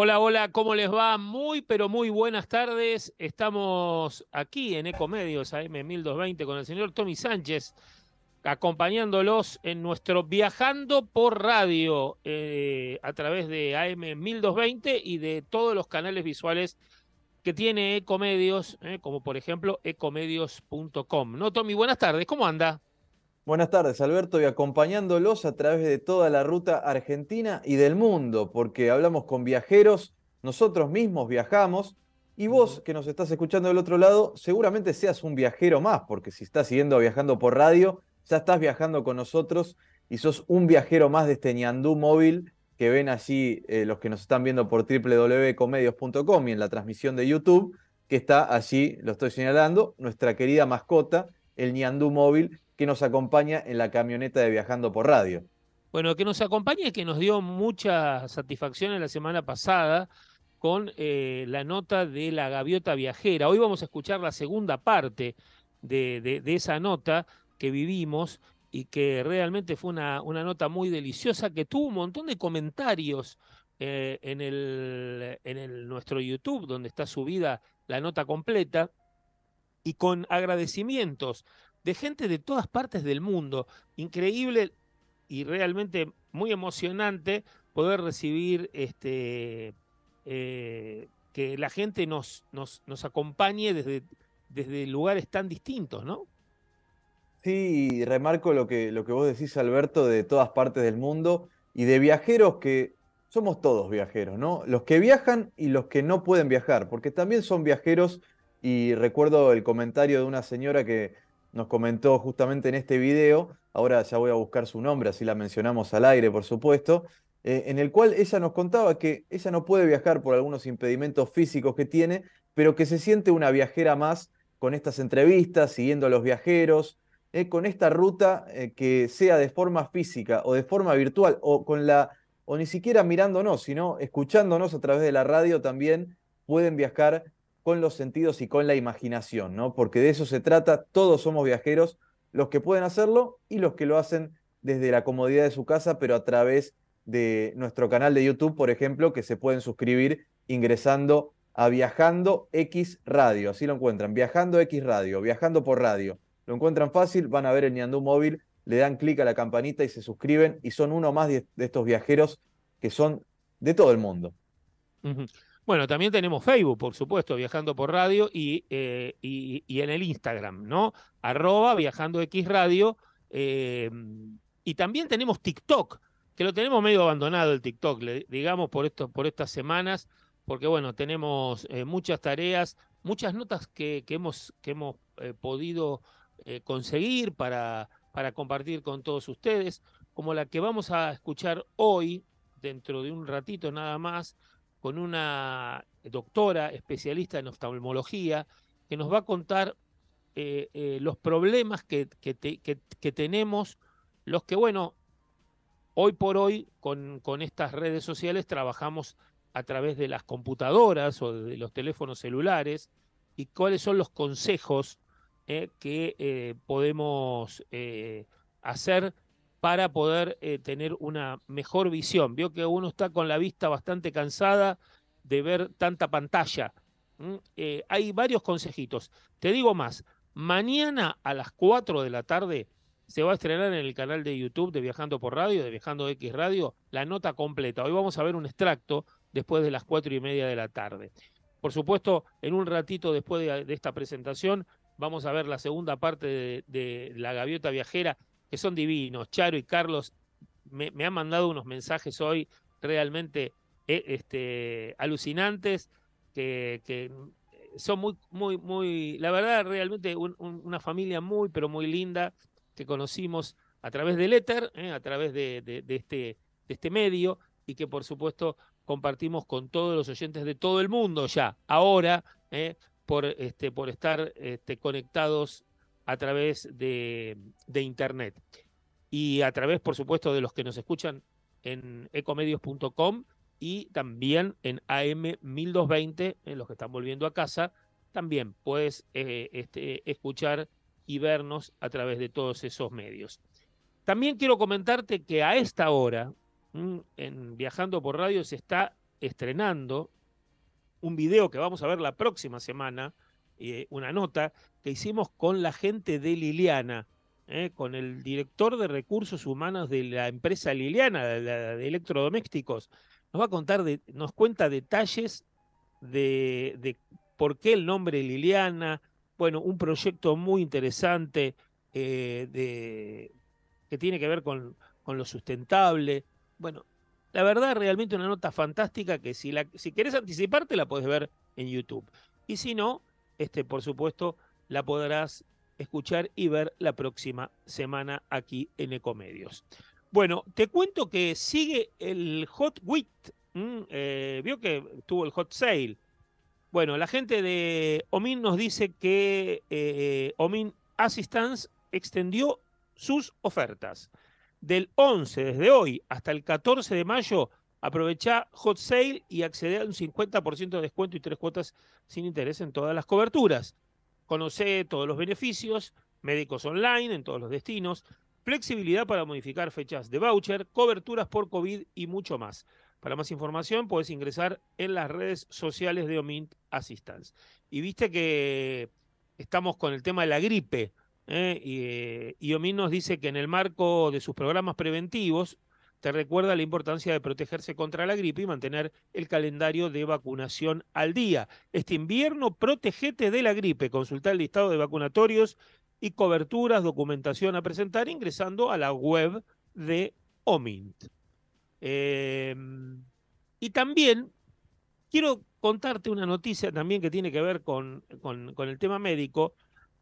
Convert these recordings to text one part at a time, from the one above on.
Hola, hola, ¿cómo les va? Muy, pero muy buenas tardes. Estamos aquí en Ecomedios AM1220 con el señor Tommy Sánchez, acompañándolos en nuestro Viajando por Radio eh, a través de AM1220 y de todos los canales visuales que tiene Ecomedios, eh, como por ejemplo ecomedios.com. No, Tommy, buenas tardes, ¿cómo anda? Buenas tardes, Alberto, y acompañándolos a través de toda la ruta argentina y del mundo, porque hablamos con viajeros, nosotros mismos viajamos, y vos que nos estás escuchando del otro lado, seguramente seas un viajero más, porque si estás siguiendo viajando por radio, ya estás viajando con nosotros y sos un viajero más de este ñandú móvil que ven allí eh, los que nos están viendo por www.comedios.com y en la transmisión de YouTube, que está allí, lo estoy señalando, nuestra querida mascota el Niandú móvil que nos acompaña en la camioneta de Viajando por Radio. Bueno, que nos acompaña y que nos dio mucha satisfacción en la semana pasada con eh, la nota de la gaviota viajera. Hoy vamos a escuchar la segunda parte de, esa nota que vivimos y que realmente fue una, nota muy deliciosa que tuvo un montón de comentarios eh, en, en el, nuestro YouTube, donde está subida la nota completa y con agradecimientos de gente de todas partes del mundo. Increíble y realmente muy emocionante poder recibir este, eh, que la gente nos, nos, acompañe desde, desde lugares tan distintos, ¿no? Sí, remarco lo que, lo que vos decís, Alberto, de todas partes del mundo y de viajeros que somos todos viajeros, ¿no? Los que viajan y los que no pueden viajar, porque también son viajeros y recuerdo el comentario de una señora que nos comentó justamente en este video, ahora ya voy a buscar su nombre, así la mencionamos al aire, por supuesto, eh, en el cual ella nos contaba que ella no puede viajar por algunos impedimentos físicos que tiene, pero que se siente una viajera más con estas entrevistas, siguiendo a los viajeros, eh, con esta ruta eh, que sea de forma física o de forma virtual, o con la, o ni siquiera mirándonos, sino escuchándonos a través de la radio también pueden viajar con los sentidos y con la imaginación, ¿no? Porque de eso se trata, todos somos viajeros, los que pueden hacerlo y los que lo hacen desde la comodidad de su casa, pero a través de nuestro canal de YouTube, por ejemplo, que se pueden suscribir ingresando a Viajando X Radio, así lo encuentran, Viajando X Radio, Viajando por Radio. Lo encuentran fácil, van a ver el Niandú móvil, le dan clic a la campanita y se suscriben y son uno más de estos viajeros que son de todo el mundo. Bueno, también tenemos Facebook, por supuesto, Viajando por Radio y, eh, y, en el Instagram, ¿no? Arroba Viajando X Radio. Eh, y también tenemos TikTok, que lo tenemos medio abandonado el TikTok, digamos, por, esto, por estas semanas, porque bueno, tenemos eh, muchas tareas, muchas notas que, hemos, que hemos podido conseguir para, para compartir con todos ustedes, como la que vamos a escuchar hoy, dentro de un ratito nada más, con una doctora especialista en oftalmología que nos va a contar eh, eh, los problemas que, que, tenemos, los que, bueno, hoy por hoy con, estas redes sociales trabajamos a través de las computadoras o de los teléfonos celulares y cuáles son los consejos eh, que podemos hacer para poder eh, tener una mejor visión. Vio que uno está con la vista bastante cansada de ver tanta pantalla. Eh, hay varios consejitos. Te digo más, mañana a las 4 de la tarde se va a estrenar en el canal de YouTube de Viajando por Radio, de Viajando X Radio, la nota completa. Hoy vamos a ver un extracto después de las 4 y media de la tarde. Por supuesto, en un ratito después de, esta presentación, vamos a ver la segunda parte de La Gaviota Viajera que son divinos. Charo y Carlos me, han mandado unos mensajes hoy realmente eh, este, alucinantes, que, son muy, muy, muy, la verdad, realmente una familia muy, pero muy linda que conocimos a través del éter, eh, a través de, este, de este medio y que por supuesto compartimos con todos los oyentes de todo el mundo ya, ahora, eh, por, este, por estar este, conectados a través de, Internet y a través, por supuesto, de los que nos escuchan en ecomedios.com y también en AM1220, en los que están volviendo a casa, también puedes eh, este, escuchar y vernos a través de todos esos medios. También quiero comentarte que a esta hora, mm, en Viajando por Radio, se está estrenando un video que vamos a ver la próxima semana eh, una nota que hicimos con la gente de Liliana, eh, con el director de recursos humanos de la empresa Liliana, de, electrodomésticos. Nos va a contar, nos cuenta detalles de, por qué el nombre Liliana. Bueno, un proyecto muy interesante eh, de, que tiene que ver con, con, lo sustentable. Bueno, la verdad, realmente una nota fantástica que si, la, si querés anticiparte la podés ver en YouTube. Y si no, este, por supuesto, la podrás escuchar y ver la próxima semana aquí en Ecomedios. Bueno, te cuento que sigue el Hot Week. Eh, vio que tuvo el Hot Sale. Bueno, la gente de Omin nos dice que eh, Omin Assistance extendió sus ofertas. Del 11, desde hoy, hasta el 14 de mayo, Aprovecha Hot Sale y accede a un 50% de descuento y tres cuotas sin interés en todas las coberturas. Conoce todos los beneficios, médicos online en todos los destinos, flexibilidad para modificar fechas de voucher, coberturas por COVID y mucho más. Para más información puedes ingresar en las redes sociales de Omint Assistance. Y viste que estamos con el tema de la gripe. ¿eh? Y, OMIN eh, y nos dice que en el marco de sus programas preventivos, te recuerda la importancia de protegerse contra la gripe y mantener el calendario de vacunación al día. Este invierno, protegete de la gripe. Consulta el listado de vacunatorios y coberturas, documentación a presentar ingresando a la web de OMINT. Em, y también quiero contarte una noticia también que tiene que ver con, con, con el tema médico,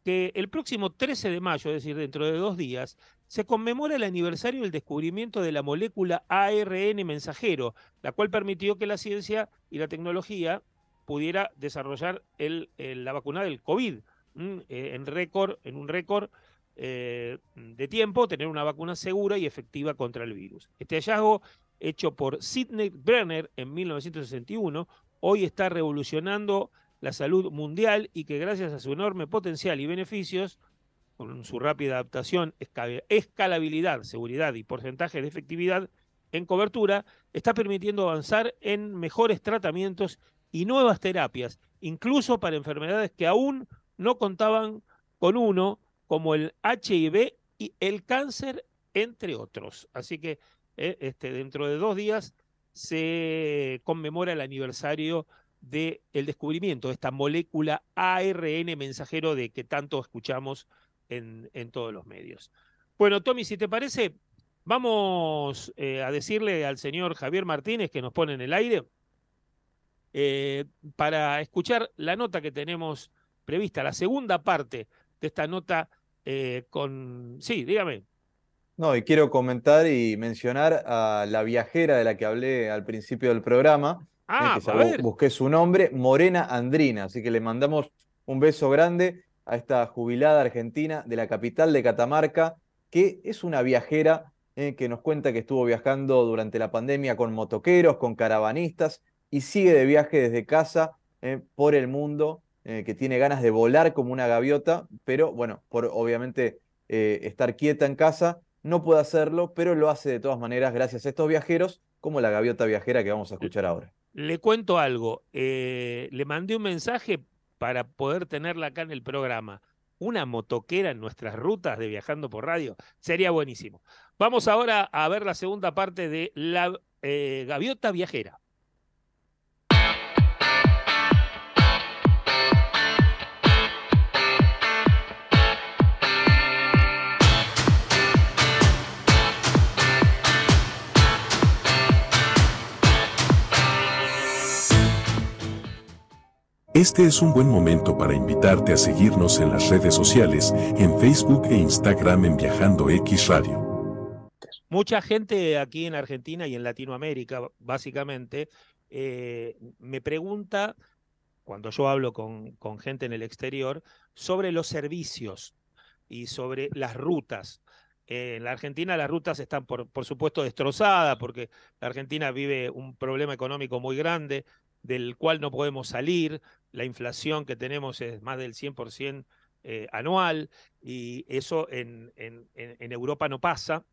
que el próximo 13 de mayo, es decir, dentro de dos días, se conmemora el aniversario del descubrimiento de la molécula ARN mensajero, la cual permitió que la ciencia y la tecnología pudiera desarrollar la vacuna del COVID mm, eh, en un récord eh, de tiempo, tener una vacuna segura y efectiva contra el virus. Este hallazgo, hecho por Sidney Brenner en 1961, hoy está revolucionando la salud mundial y que gracias a su enorme potencial y beneficios con su rápida adaptación, escalabilidad, seguridad y porcentaje de efectividad en cobertura, está permitiendo avanzar en mejores tratamientos y nuevas terapias, incluso para enfermedades que aún no contaban con uno, como el HIV y el cáncer, entre otros. Así que eh, este, dentro de dos días se conmemora el aniversario del descubrimiento de esta molécula ARN mensajero de que tanto escuchamos en, todos los medios. Bueno, Tommy, si te parece, vamos eh, a decirle al señor Javier Martínez que nos pone en el aire eh, para escuchar la nota que tenemos prevista, la segunda parte de esta nota eh, con... Sí, dígame. No, y quiero comentar y mencionar a la viajera de la que hablé al principio del programa. Ah, que busqué su nombre, Morena Andrina. Así que le mandamos un beso grande a esta jubilada argentina de la capital de Catamarca, que es una viajera eh, que nos cuenta que estuvo viajando durante la pandemia con motoqueros, con caravanistas y sigue de viaje desde casa eh, por el mundo, eh, que tiene ganas de volar como una gaviota, pero bueno, por obviamente estar quieta en casa, no puede hacerlo, pero lo hace de todas maneras gracias a estos viajeros, como la gaviota viajera que vamos a escuchar ahora. Le cuento algo, le mandé un mensaje para poder tenerla acá en el programa. Una motoquera en nuestras rutas de viajando por radio sería buenísimo. Vamos ahora a ver la segunda parte de la eh, gaviota viajera. Este es un buen momento para invitarte a seguirnos en las redes sociales, en Facebook e Instagram en Viajando X Radio. Mucha gente aquí en Argentina y en Latinoamérica, básicamente, eh, me pregunta, cuando yo hablo con, con gente en el exterior, sobre los servicios y sobre las rutas. Eh, en la Argentina las rutas están, por, por, supuesto, destrozadas porque la Argentina vive un problema económico muy grande del cual no podemos salir, la inflación que tenemos es más del 100% eh, anual y eso en, en, Europa no pasa.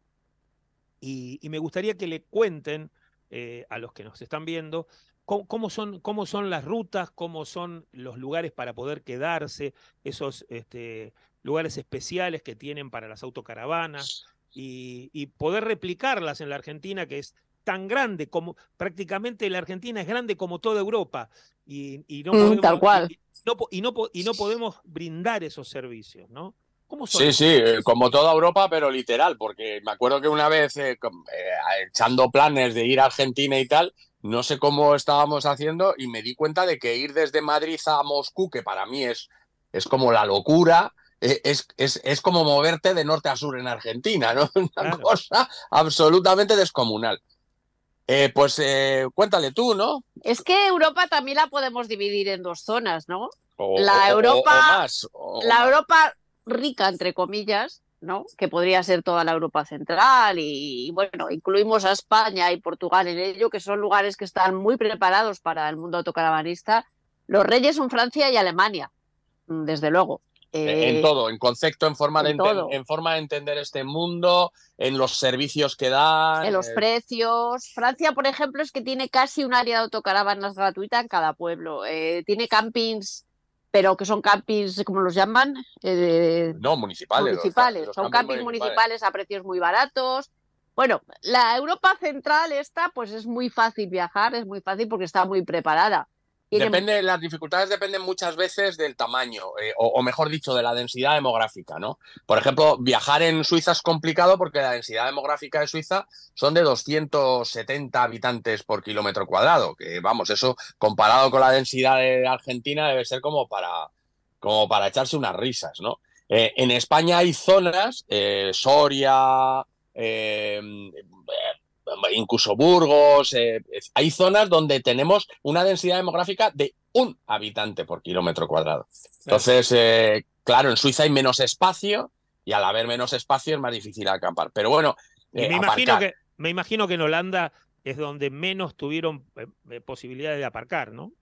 Y, me gustaría que le cuenten eh, a los que nos están viendo cómo, son, cómo son las rutas, cómo son los lugares para poder quedarse, esos este, lugares especiales que tienen para las autocaravanas. Y, y, poder replicarlas en la Argentina, que es tan grande como prácticamente la Argentina es grande como toda Europa y, no mm, podemos, tal cual. Y, no, y, no, podemos brindar esos servicios, ¿no? Sí, sí, eh, como toda Europa, pero literal, porque me acuerdo que una vez eh, eh, echando planes de ir a Argentina y tal, no sé cómo estábamos haciendo y me di cuenta de que ir desde Madrid a Moscú, que para mí es, es como la locura, e, es, es, es, como moverte de norte a sur en Argentina, ¿no? Una cosa absolutamente descomunal. Eh, pues eh, cuéntale tú, ¿no? Es que Europa también la podemos dividir en dos zonas, ¿no? la Europa, la Europa rica entre comillas, ¿no? Que podría ser toda la Europa central y, y, bueno, incluimos a España y Portugal en ello, que son lugares que están muy preparados para el mundo autocaravanista. Los reyes son Francia y Alemania, desde luego. Eh, en todo, en concepto, en forma, de en forma de entender este mundo, en los servicios que dan. En los eh, precios. Francia, por ejemplo, es que tiene casi un área de autocaravanas gratuita en cada pueblo. Eh, tiene campings, pero que son campings, ¿cómo los llaman? no, municipales. son campings, municipales. municipales a precios muy baratos. Bueno, la Europa central esta, pues es muy fácil viajar, es muy fácil porque está muy preparada Depende, Las dificultades dependen muchas veces del tamaño, eh, o, mejor dicho, de la densidad demográfica, ¿no? Por ejemplo, viajar en Suiza es complicado porque la densidad demográfica de Suiza son de 270 habitantes por kilómetro cuadrado, que vamos, eso comparado con la densidad de Argentina debe ser como para, como para echarse unas risas, ¿no? Eh, en España hay zonas, eh, Soria, eh, incluso Burgos, eh, hay zonas donde tenemos una densidad demográfica de un habitante por kilómetro cuadrado. Entonces, eh, claro, en Suiza hay menos espacio y al haber menos espacio es más difícil acampar. Pero bueno, me, eh, imagino que, me imagino que en Holanda es donde menos tuvieron posibilidades de aparcar, ¿no?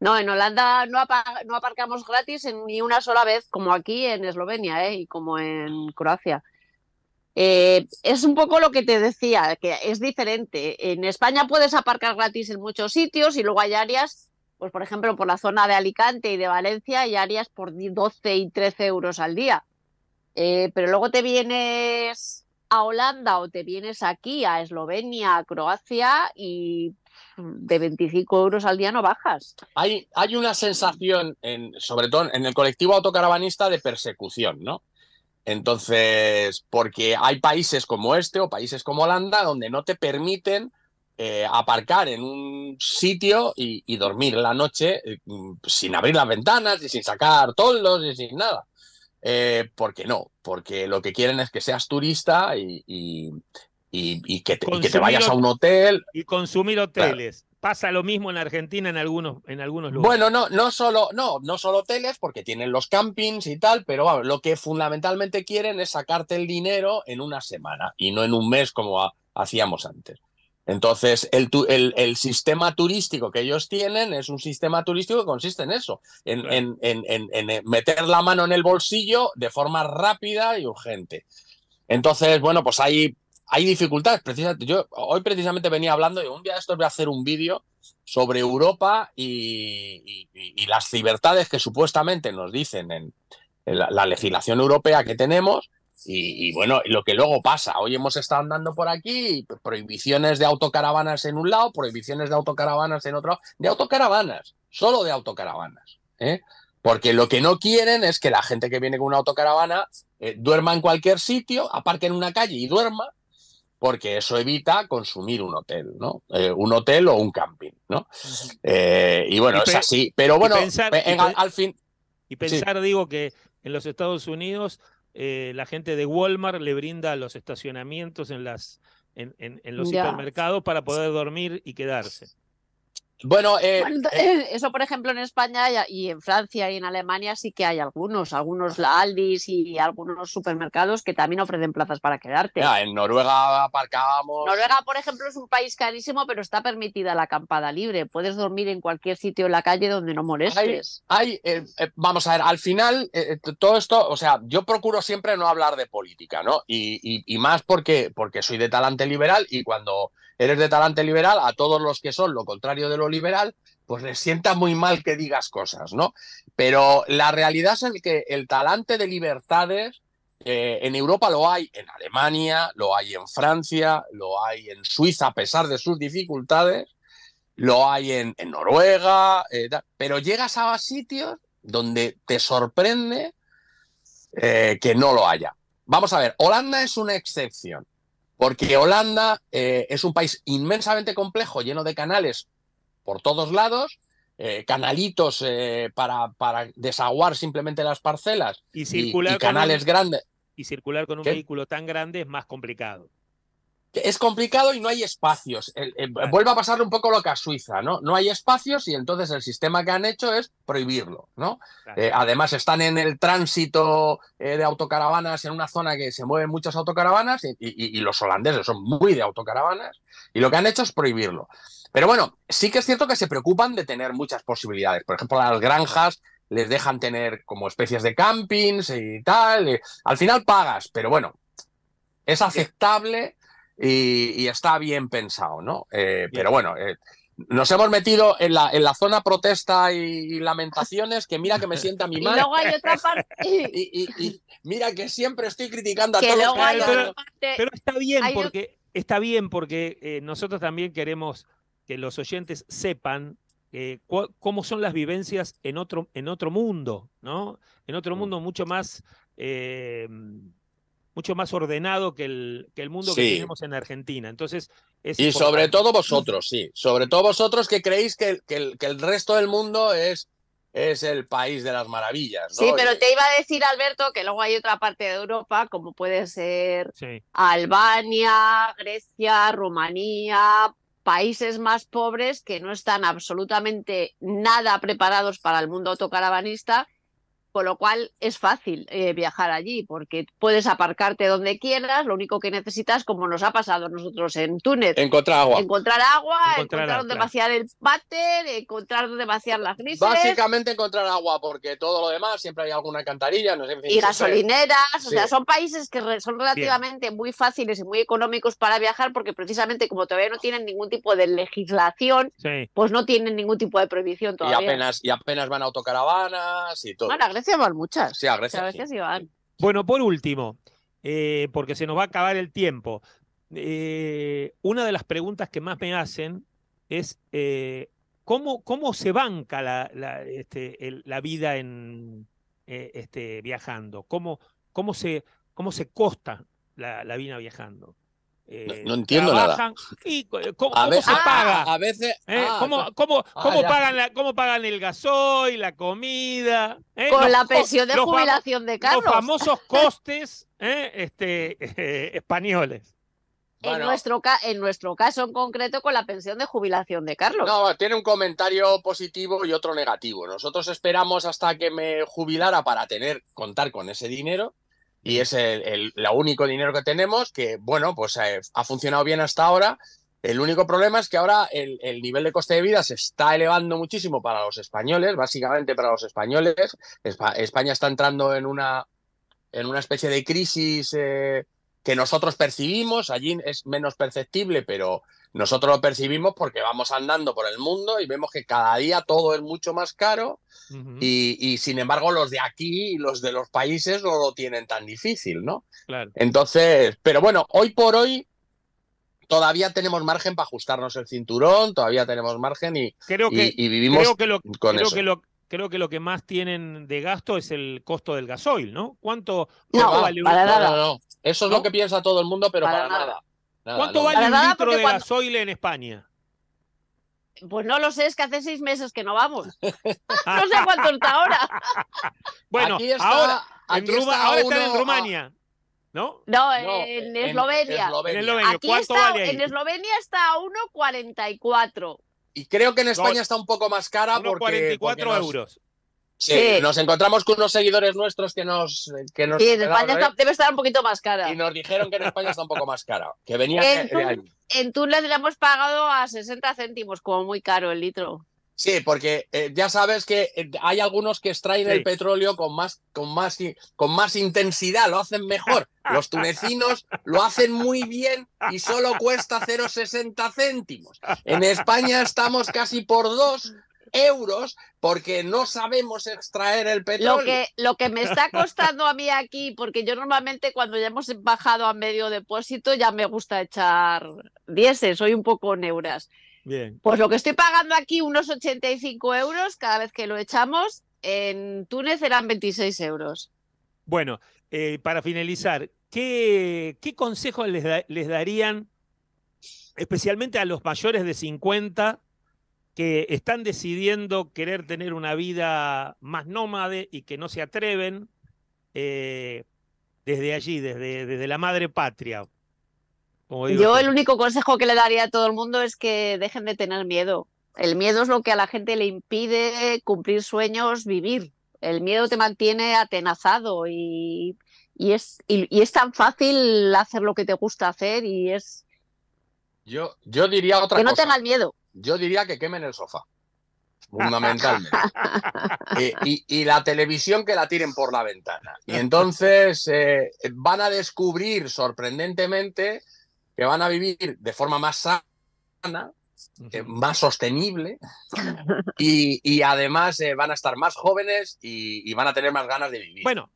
No, en Holanda no, aparcamos gratis ni una sola vez, como aquí en Eslovenia y como en Croacia. Eh, es un poco lo que te decía, que es diferente. En España puedes aparcar gratis en muchos sitios y luego hay áreas, pues por ejemplo, por la zona de Alicante y de Valencia, hay áreas por 12 y 13 euros al día. Eh, pero luego te vienes a Holanda o te vienes aquí, a Eslovenia, a Croacia y de 25 euros al día no bajas. Hay, una sensación, sobre todo en el colectivo autocaravanista, de persecución, ¿no? Entonces, porque hay países como este o países como Holanda donde no te permiten eh, aparcar en un sitio y, dormir la noche eh, mm, sin abrir las ventanas y sin sacar toldos y sin nada. Eh, porque no, porque lo que quieren es que seas turista y, que, te, vayas a un hotel. Y consumir hoteles pasa lo mismo en Argentina en algunos, en algunos lugares. Bueno, no, no solo, no, no solo hoteles, porque tienen los campings y tal, pero lo que fundamentalmente quieren es sacarte el dinero en una semana y no en un mes como hacíamos antes. Entonces, el, el, sistema turístico que ellos tienen es un sistema turístico que consiste en eso, en, en, eh, meter la mano en el bolsillo de forma rápida y urgente. Entonces, bueno, pues hay hay dificultades. Precisamente, yo hoy precisamente venía hablando y un día de estos voy a hacer un vídeo sobre Europa y, las libertades que supuestamente nos dicen en, la, legislación europea que tenemos. Y, bueno, lo que luego pasa. Hoy hemos estado andando por aquí, prohibiciones de autocaravanas en un lado, prohibiciones de autocaravanas en otro, de autocaravanas, solo de autocaravanas. ¿eh? Porque lo que no quieren es que la gente que viene con una autocaravana eh, duerma en cualquier sitio, aparque en una calle y duerma, porque eso evita consumir un hotel, ¿no? Eh, un hotel o un camping, ¿no? Eh, y bueno, es así. Pero bueno, al, fin. Y pensar, digo, que en los Estados Unidos eh, la gente de Walmart le brinda los estacionamientos en las en, en, los supermercados para poder dormir y quedarse. Bueno, eh, eh, eso por ejemplo en España y en Francia y en Alemania sí que hay algunos, algunos Aldis y algunos supermercados que también ofrecen plazas para quedarte. en Noruega aparcábamos. Noruega, por ejemplo, es un país carísimo, pero está permitida la acampada libre. Puedes dormir en cualquier sitio en la calle donde no molestes. Hay, eh, vamos a ver, al final todo esto, o sea, yo procuro siempre no hablar de política, ¿no? Y, más porque, porque soy de talante liberal y cuando eres de talante liberal, a todos los que son lo contrario de lo liberal, pues les sienta muy mal que digas cosas, ¿no? Pero la realidad es el que el talante de libertades eh, en Europa lo hay en Alemania, lo hay en Francia, lo hay en Suiza a pesar de sus dificultades, lo hay en, Noruega, eh, pero llegas a sitios donde te sorprende eh, que no lo haya. Vamos a ver, Holanda es una excepción. Porque Holanda eh, es un país inmensamente complejo, lleno de canales por todos lados, eh, canalitos eh, para, desaguar simplemente las parcelas y, circular canales grandes. Y circular con un vehículo tan grande es más complicado es complicado y no hay espacios. vuelva a pasar un poco lo que a Suiza, ¿no? No hay espacios y entonces el sistema que han hecho es prohibirlo, ¿no? Eh, además están en el tránsito eh, de autocaravanas, en una zona que se mueven muchas autocaravanas y, y, los holandeses son muy de autocaravanas y lo que han hecho es prohibirlo. Pero bueno, sí que es cierto que se preocupan de tener muchas posibilidades. Por ejemplo, las granjas les dejan tener como especies de campings y tal. Al final pagas, pero bueno, es aceptable y, está bien pensado, ¿no? Eh, pero bueno, eh, nos hemos metido en la, en la zona protesta y, lamentaciones, que mira que me sienta mi madre. Y luego hay otra parte. y, mira que siempre estoy criticando a todos. pero, está bien porque, está bien porque eh, nosotros también queremos que los oyentes sepan cómo son las vivencias en otro, en otro mundo, ¿no? En otro mm. mundo mucho más mucho más ordenado que el, que el mundo que tenemos en Argentina. Entonces, es y sobre todo vosotros, sí, sobre todo vosotros que creéis que, el, resto del mundo es es el país de las maravillas. Sí, pero te iba a decir, Alberto, que luego hay otra parte de Europa, como puede ser Albania, Grecia, Rumanía, países más pobres que no están absolutamente nada preparados para el mundo autocaravanista con lo cual es fácil eh, viajar allí porque puedes aparcarte donde quieras, lo único que necesitas, como nos ha pasado a nosotros en Túnez, encontrar agua. Encontrar agua, encontrar, demasiado vaciar el váter, encontrar demasiadas vaciar las Básicamente encontrar agua porque todo lo demás siempre hay alguna alcantarilla, no sé. y gasolineras, o sea, son países que son relativamente muy fáciles y muy económicos para viajar porque precisamente como todavía no tienen ningún tipo de legislación, pues no tienen ningún tipo de prohibición todavía. Y apenas, y apenas van autocaravanas y todo. Gracias muchas. Bueno, por último, eh, porque se nos va a acabar el tiempo. Eh, una de las preguntas que más me hacen es eh, ¿cómo, ¿cómo, se banca la, la, este, vida en, este, viajando, ¿Cómo, cómo, se, cómo se costa la, la vida viajando. Eh, no, entiendo nada. Eh, ¿Cómo, se ah, paga? A veces. ¿Eh? Ah, ¿Cómo, ah, pagan ¿Cómo pagan el gasoil, la comida? Con la pensión de jubilación de Carlos. Los famosos costes este, españoles. En, nuestro en nuestro caso en concreto con la pensión de jubilación de Carlos. No, tiene un comentario positivo y otro negativo. Nosotros esperamos hasta que me jubilara para tener contar con ese dinero y es el, el, único dinero que tenemos que, bueno, pues eh, ha funcionado bien hasta ahora. El único problema es que ahora el, nivel de coste de vida se está elevando muchísimo para los españoles, básicamente para los españoles. España está entrando en una, en una especie de crisis eh, que nosotros percibimos, allí es menos perceptible, pero, nosotros lo percibimos porque vamos andando por el mundo y vemos que cada día todo es mucho más caro y, sin embargo los de aquí y los de los países no lo tienen tan difícil, ¿no? Entonces, pero bueno, hoy por hoy todavía tenemos margen para ajustarnos el cinturón, todavía tenemos margen y, creo que, vivimos creo que lo, con eso. Que creo que lo que más tienen de gasto es el costo del gasoil, ¿no? ¿Cuánto, no, para nada. Eso es lo que piensa todo el mundo, pero para, nada. ¿Cuánto vale un litro de gasoil en España? Pues no lo sé, es que hace seis meses que no vamos. no sé cuánto está ahora. bueno, ahora, en está en Rumania. ¿No? No, en, Eslovenia. en Eslovenia. está, En Eslovenia está a 1,44. Y creo que en España está un poco más cara porque, euros. Sí, nos encontramos con unos seguidores nuestros que nos. Que nos sí, en España debe estar un poquito más cara. Y nos dijeron que en España está un poco más cara. Que venía en, Túnez le hemos pagado a 60 céntimos, como muy caro el litro. Sí, porque eh, ya sabes que eh, hay algunos que extraen el petróleo con más, con, más, con más intensidad, lo hacen mejor. Los tunecinos lo hacen muy bien y solo cuesta 0,60 céntimos. En España estamos casi por dos, euros porque no sabemos extraer el petróleo. Lo que, lo que me está costando a mí aquí, porque yo normalmente cuando ya hemos bajado a medio depósito ya me gusta echar 10, soy un poco neuras. Bien. Pues lo que estoy pagando aquí, unos 85 euros cada vez que lo echamos, en Túnez eran 26 euros. Bueno, eh, para finalizar, ¿qué, qué consejos les, les darían especialmente a los mayores de 50 que están decidiendo querer tener una vida más nómade y que no se atreven eh, desde allí, desde, desde, la madre patria. Yo el único consejo que le daría a todo el mundo es que dejen de tener miedo. El miedo es lo que a la gente le impide cumplir sueños, vivir. El miedo te mantiene atenazado y, es, y, es tan fácil hacer lo que te gusta hacer y es... Yo, yo diría otra cosa. Que no tengas miedo yo diría que quemen el sofá, fundamentalmente. y, la televisión que la tiren por la ventana. Y entonces eh, van a descubrir sorprendentemente que van a vivir de forma más sana, eh, más sostenible y, además eh, van a estar más jóvenes y, van a tener más ganas de vivir. Bueno,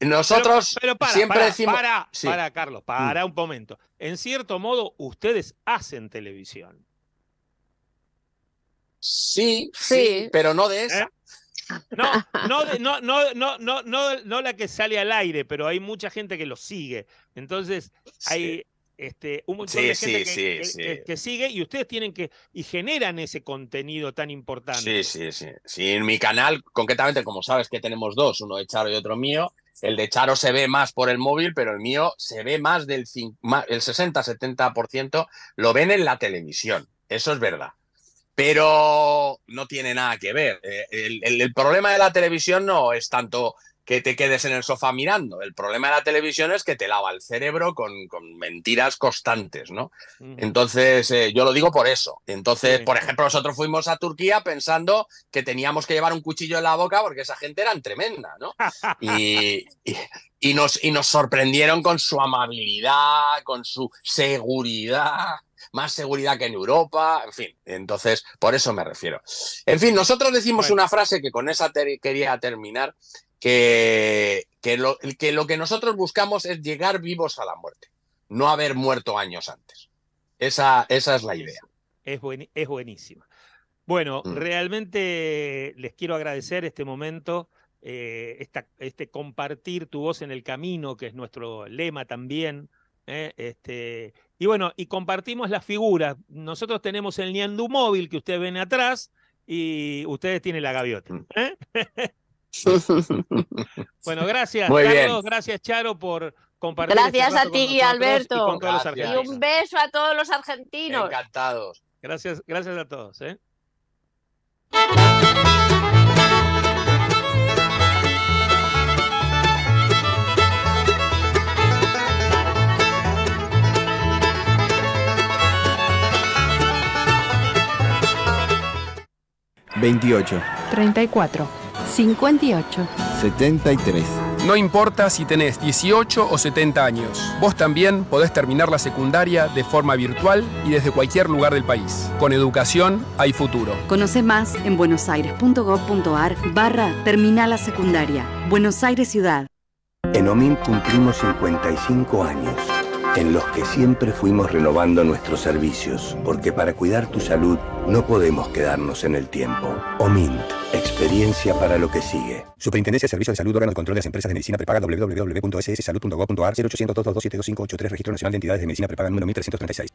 nosotros siempre decimos. para, Carlos, para mm. un momento. En cierto modo, ustedes hacen televisión. Sí, sí, pero no de esa. ¿Eh? No, no, no, no, no, no, no, la que sale al aire, pero hay mucha gente que lo sigue. Entonces, hay este, un montón de gente que, sigue y ustedes tienen que, y generan ese contenido tan importante. Sí, sí, sí. Sí, en mi canal, concretamente, como sabes que tenemos dos, uno de Charo y otro mío, el de Charo se ve más por el móvil, pero el mío se ve más del 60-70% lo ven en la televisión. Eso es verdad pero no tiene nada que ver. Eh, el, problema de la televisión no es tanto que te quedes en el sofá mirando, el problema de la televisión es que te lava el cerebro con, mentiras constantes, ¿no? Entonces, eh, yo lo digo por eso. Entonces, por ejemplo, nosotros fuimos a Turquía pensando que teníamos que llevar un cuchillo en la boca porque esa gente era tremenda, ¿no? y nos, y nos sorprendieron con su amabilidad, con su seguridad, más seguridad que en Europa, en fin, entonces por eso me refiero. En fin, nosotros decimos una frase que con esa quería terminar, que, que, lo, que nosotros buscamos es llegar vivos a la muerte, no haber muerto años antes. Esa, esa es la idea. Es, es buenísima. Bueno, mm. realmente les quiero agradecer este momento. Eh, esta, este compartir tu voz en el camino, que es nuestro lema también, ¿eh? este, y bueno, y compartimos las figuras. Nosotros tenemos el Niandu móvil que usted ven atrás y ustedes tienen la gaviota. ¿eh? bueno, gracias, Muy Bien. Gracias, Charo, por compartir. Este gracias a ti, Alberto. Y, y, un beso a todos los argentinos. Encantados. Gracias, gracias a todos. ¿eh? 28. 34. 58. 73. No importa si tenés 18 o 70 años, vos también podés terminar la secundaria de forma virtual y desde cualquier lugar del país. Con educación hay futuro. Conoce más en buenosaires.gov.ar barra Termina la Secundaria. Buenos Aires Ciudad. En OMIN cumplimos 55 años en los que siempre fuimos renovando nuestros servicios, porque para cuidar tu salud no podemos quedarnos en el tiempo. OMINT, experiencia para lo que sigue. Superintendencia de Servicios de Salud, órgano de control de las empresas de medicina prepaga www.sssalud.gov.ar 0800 227 Registro Nacional de Entidades de Medicina Prepaga número 1336.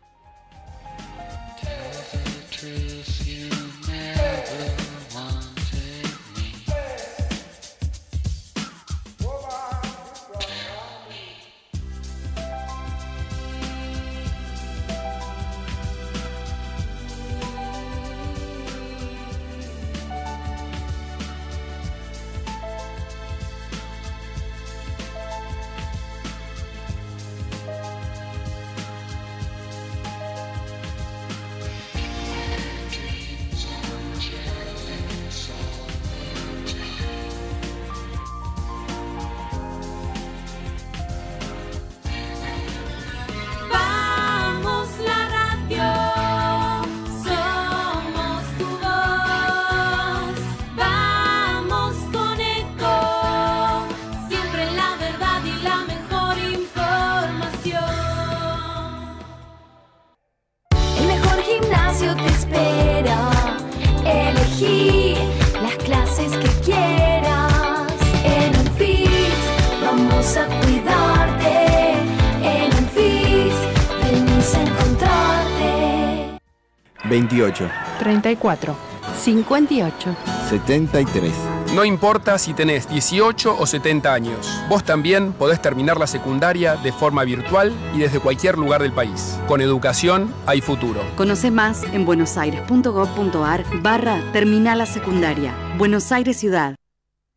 54 58 73. No importa si tenés 18 o 70 años, vos también podés terminar la secundaria de forma virtual y desde cualquier lugar del país. Con educación hay futuro. Conoce más en buenosaires.gov.ar barra Terminal la Secundaria. Buenos Aires Ciudad.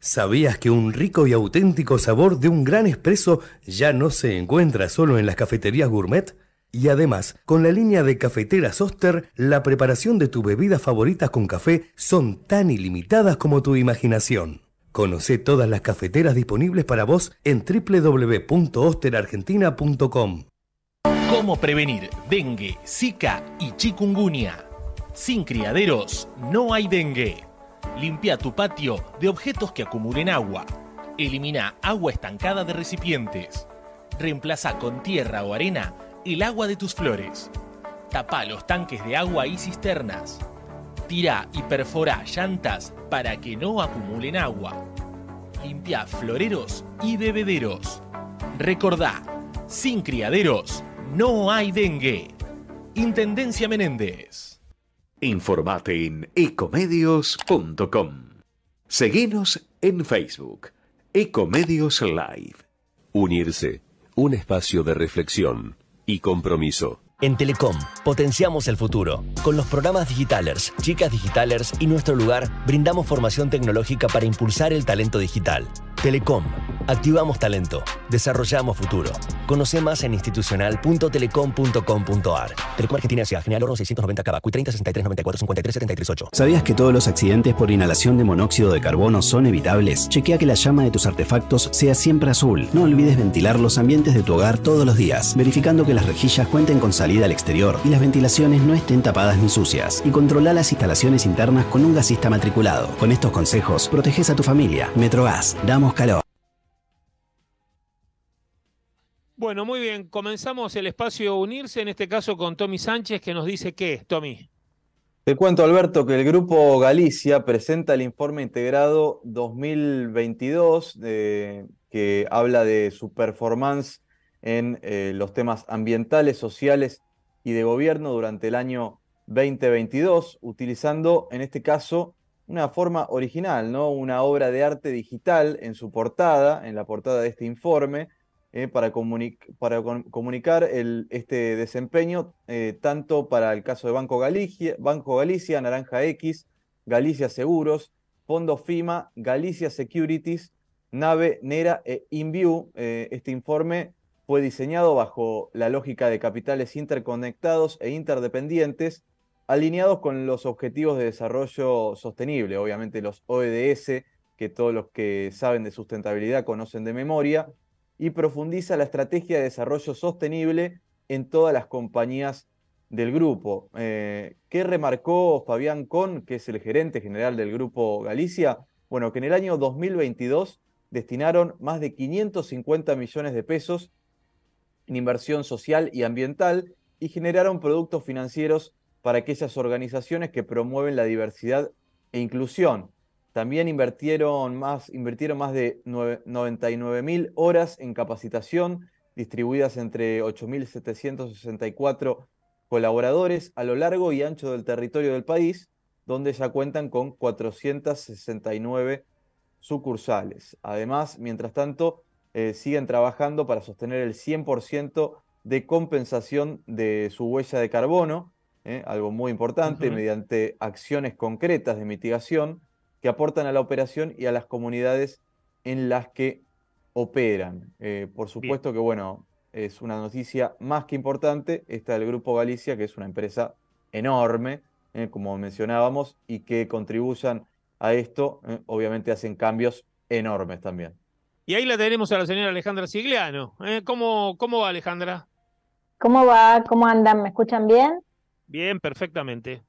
¿Sabías que un rico y auténtico sabor de un gran espresso ya no se encuentra solo en las cafeterías gourmet? Y además, con la línea de cafeteras Oster, la preparación de tus bebidas favoritas con café son tan ilimitadas como tu imaginación. Conoce todas las cafeteras disponibles para vos en www.osterargentina.com. ¿Cómo prevenir dengue, zika y chikungunya? Sin criaderos no hay dengue. Limpia tu patio de objetos que acumulen agua. Elimina agua estancada de recipientes. Reemplaza con tierra o arena el agua de tus flores. Tapa los tanques de agua y cisternas. Tira y perfora llantas para que no acumulen agua. Limpia floreros y bebederos. Recordá, sin criaderos no hay dengue. Intendencia Menéndez. Informate en ecomedios.com. Seguinos en Facebook. Ecomedios Live. Unirse. Un espacio de reflexión y compromiso. En Telecom potenciamos el futuro. Con los programas Digitalers, Chicas Digitalers y Nuestro Lugar brindamos formación tecnológica para impulsar el talento digital. Telecom, Activamos talento, desarrollamos futuro. Conoce más en institucional.telecom.com.ar. Telecom Argentina hacia General Oro 690 Cabacu 30 63 ¿Sabías que todos los accidentes por inhalación de monóxido de carbono son evitables? Chequea que la llama de tus artefactos sea siempre azul. No olvides ventilar los ambientes de tu hogar todos los días, verificando que las rejillas cuenten con salida al exterior y las ventilaciones no estén tapadas ni sucias. Y controla las instalaciones internas con un gasista matriculado. Con estos consejos, proteges a tu familia. Metrogas, damos calor. Bueno, muy bien, comenzamos el espacio Unirse, en este caso con Tommy Sánchez, que nos dice qué, Tommy. Te cuento, Alberto, que el Grupo Galicia presenta el informe integrado 2022 eh, que habla de su performance en eh, los temas ambientales, sociales y de gobierno durante el año 2022, utilizando en este caso una forma original, ¿no? una obra de arte digital en su portada, en la portada de este informe, eh, para, comunicar este desempeño, eh, tanto para el caso de Banco Galicia, Naranja X, Galicia Seguros, Fondo FIMA, Galicia Securities, Nave, Nera e InView. Eh, este informe fue diseñado bajo la lógica de capitales interconectados e interdependientes, alineados con los objetivos de desarrollo sostenible, obviamente los ODS, e que todos los que saben de sustentabilidad conocen de memoria, y profundiza la estrategia de desarrollo sostenible en todas las compañías del grupo. Eh, ¿Qué remarcó Fabián Con, que es el gerente general del grupo Galicia? Bueno, que en el año 2022 destinaron más de 550 millones de pesos en inversión social y ambiental y generaron productos financieros para aquellas organizaciones que promueven la diversidad e inclusión. También invirtieron más, invirtieron más de 99.000 horas en capacitación, distribuidas entre 8.764 colaboradores a lo largo y ancho del territorio del país, donde ya cuentan con 469 sucursales. Además, mientras tanto, eh, siguen trabajando para sostener el 100% de compensación de su huella de carbono, ¿eh? algo muy importante, mediante acciones concretas de mitigación que aportan a la operación y a las comunidades en las que operan. Eh, por supuesto que, bueno, es una noticia más que importante esta del Grupo Galicia, que es una empresa enorme, eh, como mencionábamos, y que contribuyan a esto, eh, obviamente hacen cambios enormes también. Y ahí la tenemos a la señora Alejandra Sigliano. ¿Cómo, ¿Cómo va, Alejandra? ¿Cómo va? ¿Cómo andan? ¿Me escuchan bien? Bien, perfectamente.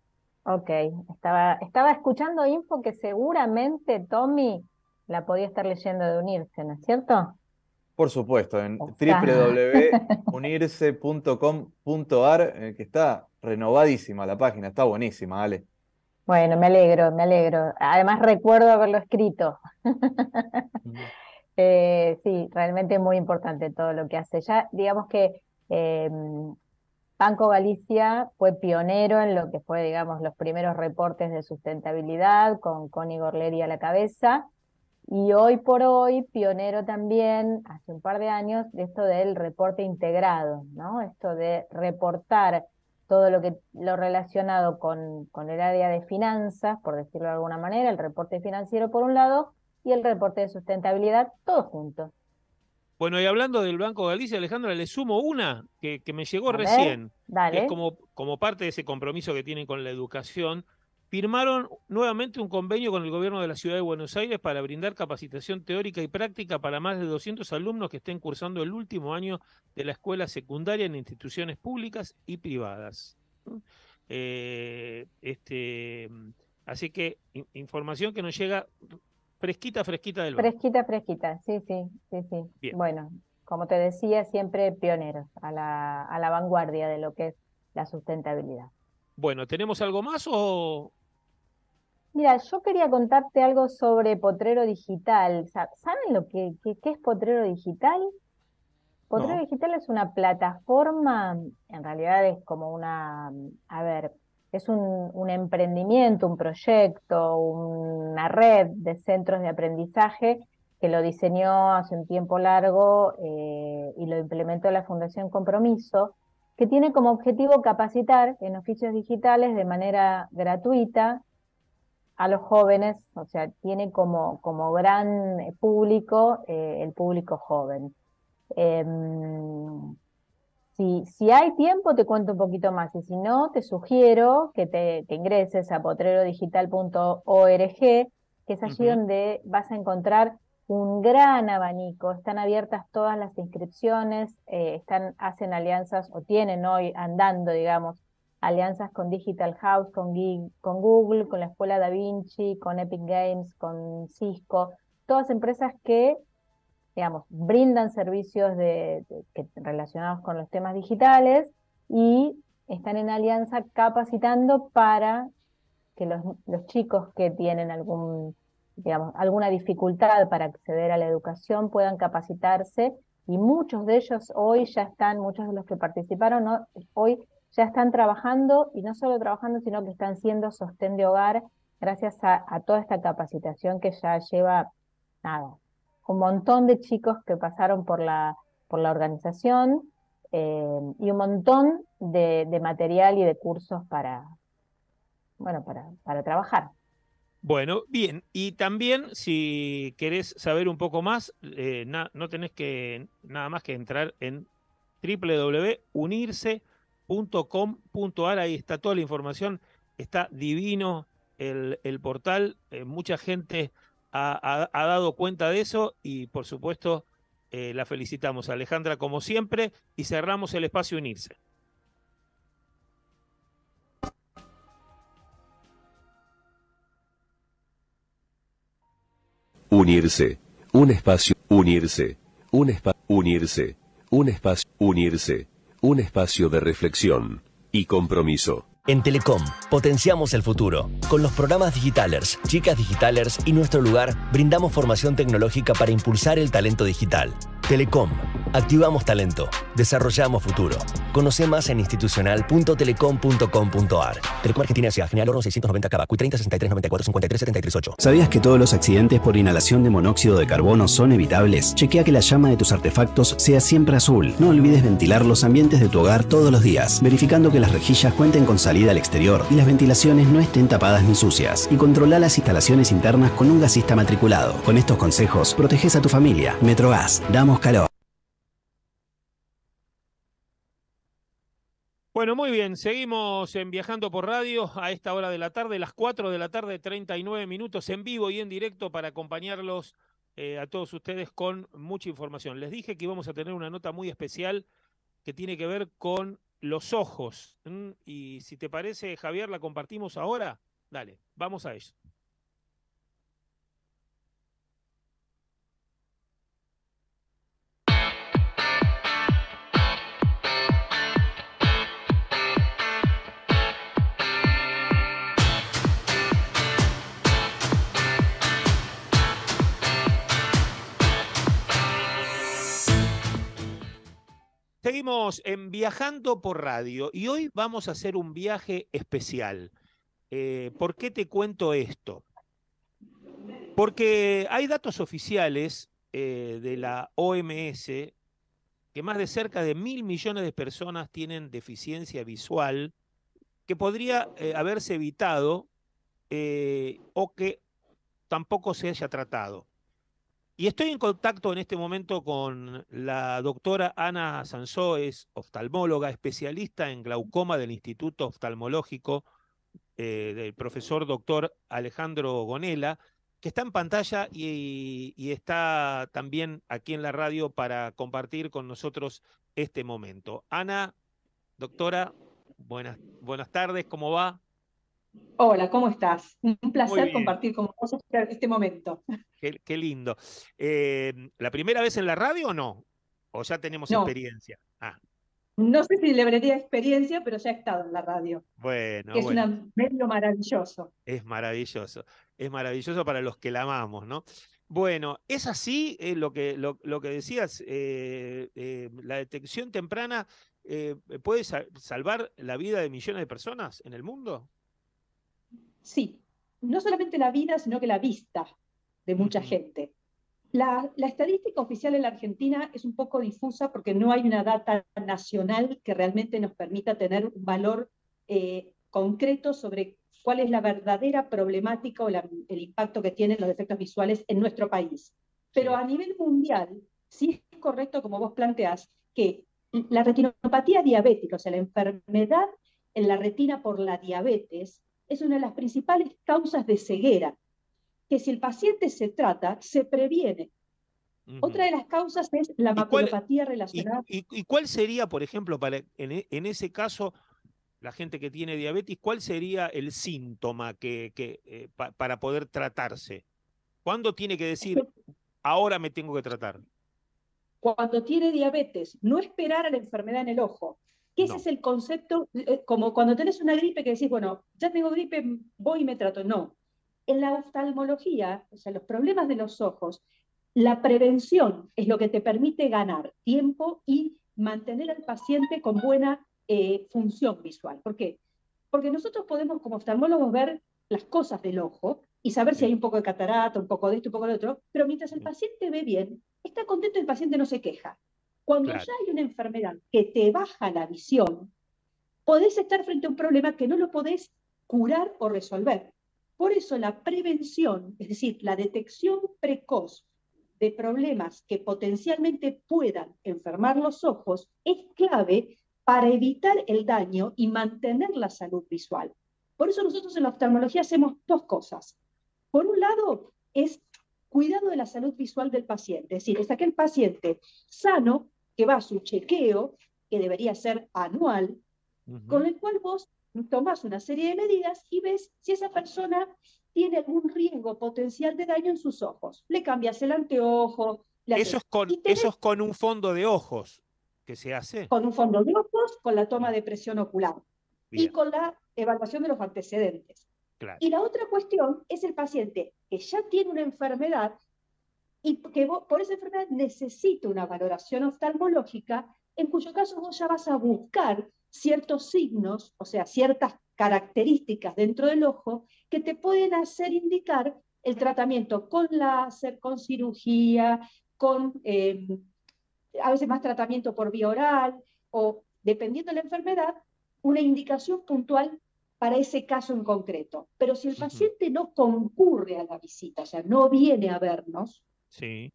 Ok, estaba, estaba escuchando info que seguramente Tommy la podía estar leyendo de unirse, ¿no es cierto? Por supuesto, en www.unirse.com.ar, eh, que está renovadísima la página, está buenísima, Ale. Bueno, me alegro, me alegro. Además recuerdo haberlo escrito. Eh, sí, realmente es muy importante todo lo que hace. Ya digamos que eh, Banco Galicia fue pionero en lo que fue, digamos, los primeros reportes de sustentabilidad con Connie Gorleri a la cabeza. Y hoy por hoy, pionero también, hace un par de años, de esto del reporte integrado, ¿no? Esto de reportar todo lo que lo relacionado con, con el área de finanzas, por decirlo de alguna manera, el reporte financiero por un lado, y el reporte de sustentabilidad, todos juntos. Bueno, y hablando del Banco Galicia, Alejandra, le sumo una que, me llegó recién. Que es como, parte de ese compromiso que tienen con la educación. Firmaron nuevamente un convenio con el gobierno de la ciudad de Buenos Aires para brindar capacitación teórica y práctica para más de 200 alumnos que estén cursando el último año de la escuela secundaria en instituciones públicas y privadas. Eh, este, así que información que nos llega Fresquita, fresquita del Fresquita, fresquita, sí, sí, sí, sí. Bueno, como te decía, siempre pioneros, a la, a la vanguardia de lo que es la sustentabilidad. Bueno, ¿tenemos algo más o...? Mira, yo quería contarte algo sobre Potrero Digital. ¿Saben lo que, es Potrero Digital? Potrero Digital es una plataforma, en realidad es como una, a ver, es un, emprendimiento, un proyecto, una red de centros de aprendizaje que lo diseñó hace un tiempo largo eh, y lo implementó la Fundación Compromiso, que tiene como objetivo capacitar en oficios digitales de manera gratuita a los jóvenes, o sea, tiene como, como gran público eh, el público joven. Em, si, si, hay tiempo, te cuento un poquito más. Y si no, te sugiero que te, ingreses a potrerodigital.org, que es allí donde vas a encontrar un gran abanico. Están abiertas todas las inscripciones, eh, están, hacen alianzas o tienen hoy andando, digamos, alianzas con Digital House, con, con Google, con la Escuela Da Vinci, con Epic Games, con Cisco, todas empresas que digamos, brindan servicios de, relacionados con los temas digitales y están en alianza capacitando para que los, chicos que tienen algún, digamos, alguna dificultad para acceder a la educación puedan capacitarse y muchos de ellos hoy ya están, muchos de los que participaron hoy ya están trabajando y no solo trabajando, sino que están siendo sostén de hogar gracias a, a toda esta capacitación que ya lleva nada, un montón de chicos que pasaron por la, por la organización eh, y un montón de, material y de cursos para, bueno, para, trabajar. Bueno, bien, y también si querés saber un poco más, eh, no tenés que nada más que entrar en www.unirse.com.ar, ahí está toda la información, está divino el, portal, eh, mucha gente ha, dado cuenta de eso y por supuesto eh, la felicitamos a Alejandra como siempre y cerramos el espacio Unirse. Unirse, un espacio, unirse, un espacio, unirse, un espacio, unirse, un espacio de reflexión y compromiso. En Telecom potenciamos el futuro. Con los programas Digitalers, Chicas Digitalers y Nuestro Lugar brindamos formación tecnológica para impulsar el talento digital. Telecom, Activamos talento, desarrollamos futuro. Conoce más en institucional.telecom.com.ar. Telecom Argentina Ciudad General Oro 690 Cabacuy 30 63 94 53 73 ¿Sabías que todos los accidentes por inhalación de monóxido de carbono son evitables? Chequea que la llama de tus artefactos sea siempre azul. No olvides ventilar los ambientes de tu hogar todos los días, verificando que las rejillas cuenten con salida al exterior y las ventilaciones no estén tapadas ni sucias. Y controla las instalaciones internas con un gasista matriculado. Con estos consejos, proteges a tu familia. Metrogas, damos calor. Bueno, muy bien, seguimos en Viajando por Radio a esta hora de la tarde, las 4 de la tarde, 39 minutos en vivo y en directo para acompañarlos eh, a todos ustedes con mucha información. Les dije que íbamos a tener una nota muy especial que tiene que ver con los ojos. Y si te parece, Javier, la compartimos ahora. Dale, vamos a eso. Seguimos en Viajando por Radio y hoy vamos a hacer un viaje especial. Eh, ¿Por qué te cuento esto? Porque hay datos oficiales eh, de la OMS que más de cerca de mil millones de personas tienen deficiencia visual que podría eh, haberse evitado o que tampoco se haya tratado. Y estoy en contacto en este momento con la doctora Ana Sansó, es oftalmóloga, especialista en glaucoma del Instituto Oftalmológico eh, del profesor doctor Alejandro Gonela, que está en pantalla y, y está también aquí en la radio para compartir con nosotros este momento. Ana, doctora, buenas, buenas tardes, ¿cómo va? Hola, ¿cómo estás? Un placer compartir con vos este momento. Qué, lindo. Em, ¿La primera vez en la radio o no? ¿O ya tenemos experiencia? Ah. No sé si le habría experiencia, pero ya he estado en la radio. Bueno, que es un medio maravilloso. Es maravilloso. Es maravilloso para los que la amamos, ¿no? Bueno, es así eh, lo, que, lo, que decías, eh, em, la detección temprana eh, puede salvar la vida de millones de personas en el mundo sí, no solamente la vida, sino que la vista de mucha gente. La, estadística oficial en la Argentina es un poco difusa porque no hay una data nacional que realmente nos permita tener un valor eh, concreto sobre cuál es la verdadera problemática o el impacto que tienen los efectos visuales en nuestro país. Pero a nivel mundial, sí es correcto, como vos planteás, que la retinopatía diabética, o sea, la enfermedad en la retina por la diabetes, es una de las principales causas de ceguera, que si el paciente se trata, se previene. Otra de las causas es la maculopatía relacionada. Y, cuál sería, por ejemplo, para, e, en, ese caso, la gente que tiene diabetes, cuál sería el síntoma que, eh, para poder tratarse? ¿Cuándo tiene que decir, ahora me tengo que tratar? Cuando tiene diabetes, no esperar a la enfermedad en el ojo, que ese es el concepto, eh, como cuando tenés una gripe que decís, bueno, ya tengo gripe, voy y me trato. No. En la oftalmología, o sea, los problemas de los ojos, la prevención es lo que te permite ganar tiempo y mantener al paciente con buena eh, función visual. ¿Por qué? Porque nosotros podemos, como oftalmólogos, ver las cosas del ojo y saber si hay un poco de catarata, un poco de esto, un poco de otro, pero mientras el paciente ve bien, está contento y el paciente no se queja. Cuando ya hay una enfermedad que te baja la visión, podés estar frente a un problema que no lo podés curar o resolver. Por eso la prevención, es decir, la detección precoz de problemas que potencialmente puedan enfermar los ojos, es clave para evitar el daño y mantener la salud visual. Por eso nosotros en la oftalmología hacemos dos cosas. Por un lado, es cuidado de la salud visual del paciente, es decir, es aquel paciente sano que va a su chequeo, que debería ser anual, con el cual vos tomás una serie de medidas y ves si esa persona tiene algún riesgo potencial de daño en sus ojos. Le cambias el anteojo. Eso es, con, con un fondo de ojos que se hace. Con un fondo de ojos, con la toma de presión ocular y con la evaluación de los antecedentes. Y la otra cuestión es el paciente que ya tiene una enfermedad y que por esa enfermedad necesita una valoración oftalmológica, en cuyo caso vos ya vas a buscar ciertos signos, o sea, ciertas características dentro del ojo que te pueden hacer indicar el tratamiento con láser, con cirugía, con em, a veces más tratamiento por vía oral o, dependiendo de la enfermedad, una indicación puntual para ese caso en concreto. Pero si el paciente no concurre a la visita, o sea, no viene a vernos,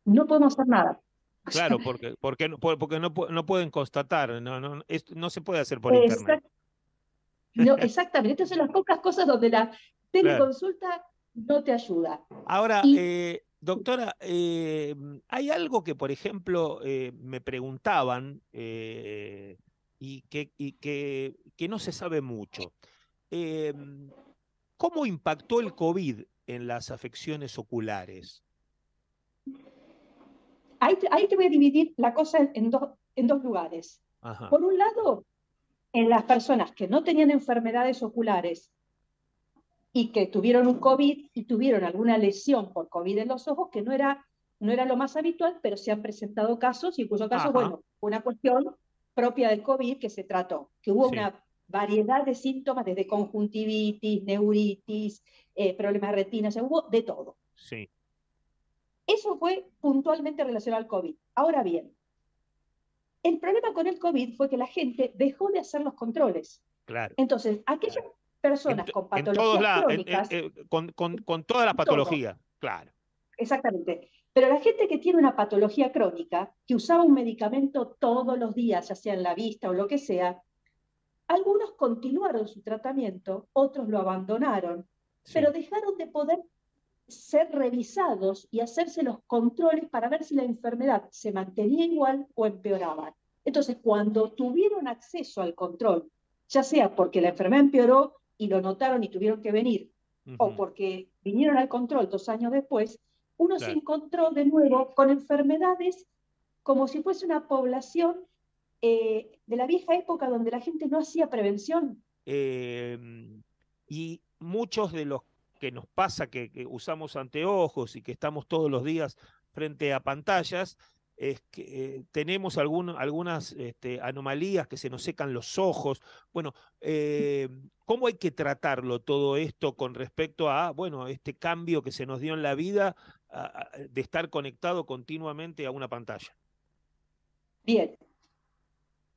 no podemos hacer nada. Claro, porque, porque, porque no, no pueden constatar, no, no, no se puede hacer por internet. No, exactamente, estas son las pocas cosas donde la teleconsulta no te ayuda. Ahora, eh, doctora, eh, hay algo que, por ejemplo, eh, me preguntaban y, que, y que, que, no se sabe mucho. Em, ¿Cómo impactó el COVID en las afecciones oculares? ahí, te voy a dividir la cosa en, dos, en dos lugares. Por un lado, en las personas que no tenían enfermedades oculares y que tuvieron un COVID y tuvieron alguna lesión por COVID en los ojos, que no era, no era lo más habitual, pero se han presentado casos, y incluso bueno, una cuestión propia del COVID que se trató, que hubo una variedad de síntomas, desde conjuntivitis, neuritis, eh, problemas de retina, se hubo de todo. Sí. Eso fue puntualmente relacionado al COVID. Ahora bien, el problema con el COVID fue que la gente dejó de hacer los controles. Entonces, aquellas personas con patologías crónicas... con, todas las patologías, claro. Exactamente. Pero la gente que tiene una patología crónica, que usaba un medicamento todos los días, ya sea en la vista o lo que sea, algunos continuaron su tratamiento, otros lo abandonaron, pero dejaron de poder ser revisados y hacerse los controles para ver si la enfermedad se mantenía igual o empeoraba. Entonces, cuando tuvieron acceso al control, ya sea porque la enfermedad empeoró y lo notaron y tuvieron que venir, o porque vinieron al control dos años después, uno se encontró de nuevo con enfermedades como si fuese una población eh, de la vieja época donde la gente no hacía prevención. Em, y muchos de los que nos pasa que, usamos anteojos y que estamos todos los días frente a pantallas, es que eh, tenemos algunas este, anomalías que se nos secan los ojos. Bueno, eh, ¿cómo hay que tratarlo todo esto con respecto a, bueno, este cambio que se nos dio en la vida de estar conectado continuamente a una pantalla? Bien.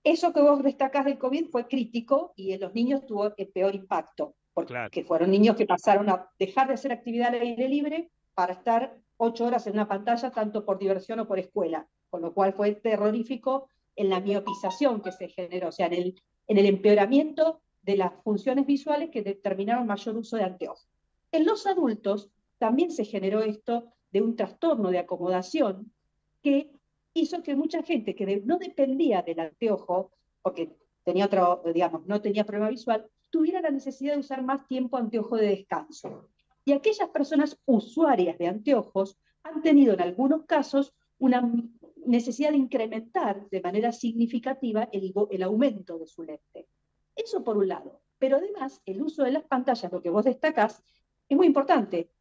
Eso que vos destacás del COVID fue crítico y en los niños tuvo el peor impacto que fueron niños que pasaron a dejar de hacer actividad al aire libre para estar ocho horas en una pantalla, tanto por diversión o por escuela, con lo cual fue terrorífico en la miopización que se generó, o sea, en el, en el empeoramiento de las funciones visuales que determinaron mayor uso de anteojo. En los adultos también se generó esto de un trastorno de acomodación que hizo que mucha gente que no dependía del anteojo, porque tenía otro, digamos, no tenía problema visual, tuviera la necesidad de usar más tiempo anteojo de descanso. Y aquellas personas usuarias de anteojos han tenido en algunos casos una necesidad de incrementar de manera significativa el, el aumento de su lente. Eso por un lado. Pero además, el uso de las pantallas, lo que vos destacás, es muy importante.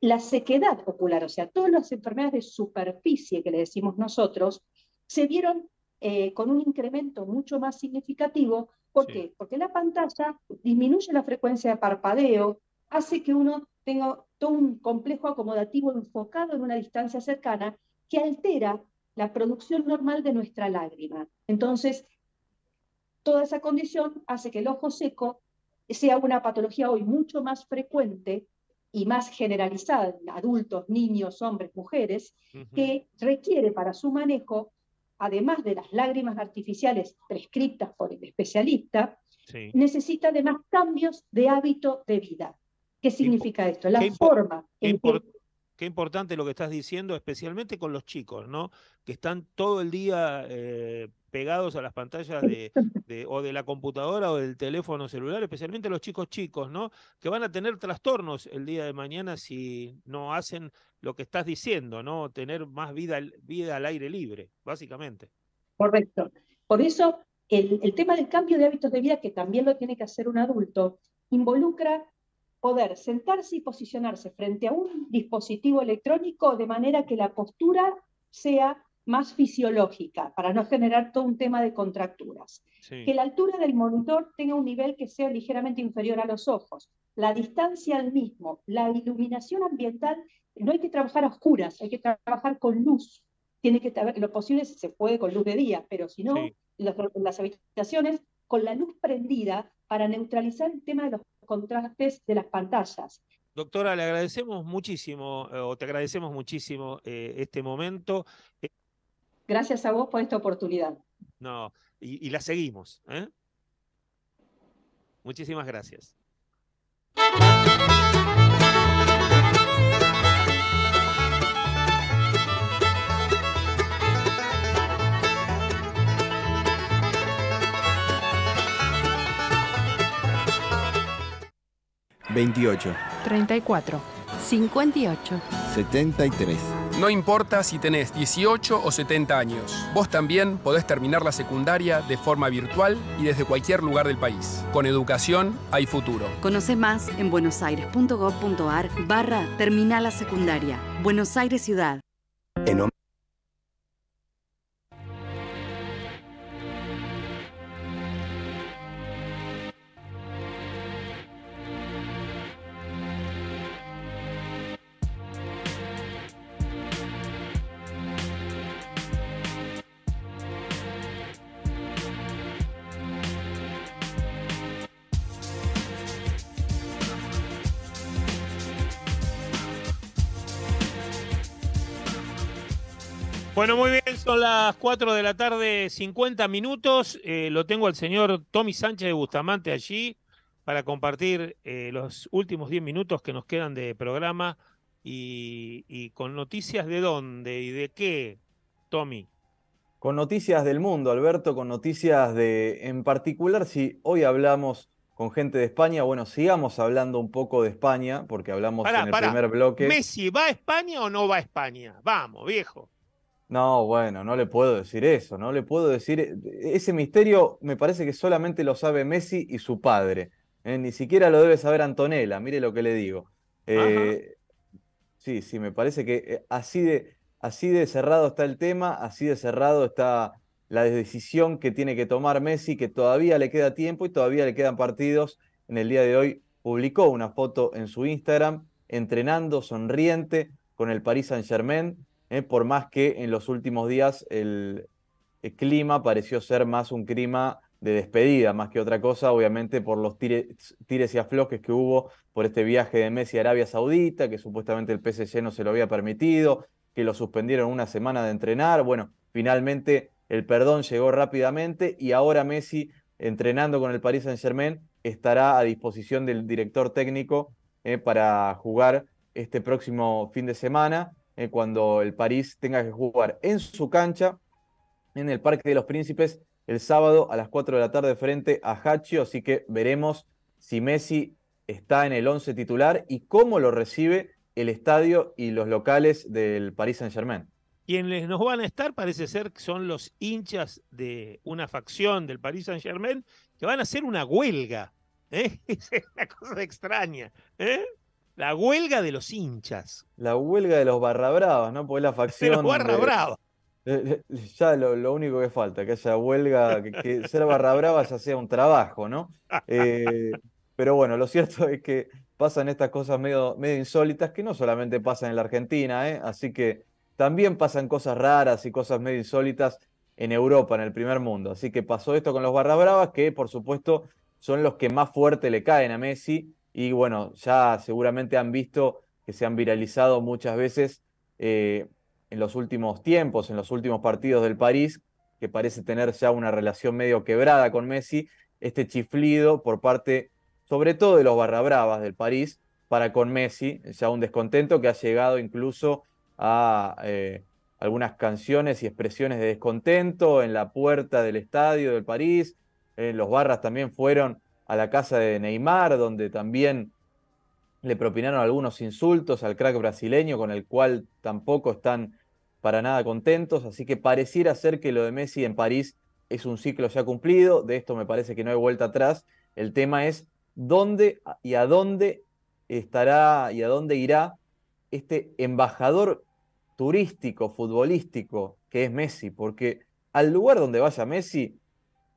La sequedad ocular, o sea, todas las enfermedades de superficie que le decimos nosotros, se vieron eh, con un incremento mucho más significativo ¿Por qué? Porque la pantalla disminuye la frecuencia de parpadeo, hace que uno tenga todo un complejo acomodativo enfocado en una distancia cercana que altera la producción normal de nuestra lágrima. Entonces, toda esa condición hace que el ojo seco sea una patología hoy mucho más frecuente y más generalizada en adultos, niños, hombres, mujeres, que requiere para su manejo además de las lágrimas artificiales prescritas por el especialista, necesita además cambios de hábito de vida. ¿Qué significa esto? La forma qué importante lo que estás diciendo, especialmente con los chicos, ¿no? Que están todo el día eh, pegados a las pantallas o de la computadora o del teléfono celular, especialmente los chicos chicos, ¿no? Que van a tener trastornos el día de mañana si no hacen lo que estás diciendo, ¿no? Tener más vida, vida al aire libre, básicamente. Correcto. Por eso, el, tema del cambio de hábitos de vida, que también lo tiene que hacer un adulto, involucra poder sentarse y posicionarse frente a un dispositivo electrónico de manera que la postura sea más fisiológica, para no generar todo un tema de contracturas. Que la altura del monitor tenga un nivel que sea ligeramente inferior a los ojos, la distancia al mismo, la iluminación ambiental no hay que trabajar a oscuras, hay que trabajar con luz. Tiene que lo posible se puede con luz de día, pero si no, las, habitaciones con la luz prendida para neutralizar el tema de los contrastes de las pantallas. Doctora, le agradecemos muchísimo, eh, o te agradecemos muchísimo eh, este momento. Gracias a vos por esta oportunidad. No, y, la seguimos. ¿eh? Muchísimas gracias. 28. 34. 58. 73. No importa si tenés 18 o 70 años, vos también podés terminar la secundaria de forma virtual y desde cualquier lugar del país. Con educación hay futuro. Conoce más en buenosaires.gov.ar barra terminal la secundaria. Buenos Aires Ciudad. En Bueno, muy bien, son las 4 de la tarde, 50 minutos. Eh, lo tengo al señor Tommy Sánchez de Bustamante allí para compartir eh, los últimos 10 minutos que nos quedan de programa y, con noticias de dónde y de qué, Tommy. Con noticias del mundo, Alberto, con noticias de, en particular, si hoy hablamos con gente de España, bueno, sigamos hablando un poco de España, porque hablamos en el primer bloque. Messi, ¿va a España o no va a España? Vamos, viejo. No, bueno, no le puedo decir eso, no le puedo decir. Eh, ese misterio me parece que solamente lo sabe Messi y su padre. Eh, ni siquiera lo debe saber Antonella, mire lo que le digo. Eh, sí, sí, me parece que así de, así de cerrado está el tema, así de cerrado está la decisión que tiene que tomar Messi, que todavía le queda tiempo y todavía le quedan partidos. En el día de hoy publicó una foto en su Instagram entrenando sonriente con el Paris Saint-Germain ¿eh? por más que en los últimos días el, clima pareció ser más un clima de despedida, más que otra cosa, obviamente por los tires, y afloques que hubo por este viaje de Messi a Arabia Saudita, que supuestamente el PSG no se lo había permitido, que lo suspendieron una semana de entrenar. Bueno, finalmente el perdón llegó rápidamente y ahora Messi, entrenando con el Paris Saint Germain, estará a disposición del director técnico ¿eh? para jugar este próximo fin de semana. Eh, cuando el París tenga que jugar en su cancha, en el Parque de los Príncipes, el sábado a las 4 de la tarde frente a Hachio. Así que veremos si Messi está en el 11 titular y cómo lo recibe el estadio y los locales del Paris Saint-Germain. Quienes nos van a estar parece ser que son los hinchas de una facción del Paris Saint-Germain que van a hacer una huelga. ¿eh? Es una cosa extraña. ¿eh? La huelga de los hinchas. La huelga de los bravas ¿no? Porque la facción. De los bravas Ya lo, único que falta, que esa huelga, que, que ser barrabrava ya sea un trabajo, ¿no? Eh, pero bueno, lo cierto es que pasan estas cosas medio, medio insólitas que no solamente pasan en la Argentina, ¿eh? Así que también pasan cosas raras y cosas medio insólitas en Europa, en el primer mundo. Así que pasó esto con los bravas que por supuesto son los que más fuerte le caen a Messi y bueno, ya seguramente han visto que se han viralizado muchas veces eh, en los últimos tiempos, en los últimos partidos del París, que parece tener ya una relación medio quebrada con Messi, este chiflido por parte, sobre todo de los barrabravas del París, para con Messi, ya un descontento que ha llegado incluso a eh, algunas canciones y expresiones de descontento en la puerta del estadio del París, en los barras también fueron a la casa de Neymar, donde también le propinaron algunos insultos al crack brasileño, con el cual tampoco están para nada contentos. Así que pareciera ser que lo de Messi en París es un ciclo ya cumplido. De esto me parece que no hay vuelta atrás. El tema es dónde y a dónde estará y a dónde irá este embajador turístico, futbolístico, que es Messi, porque al lugar donde vaya Messi,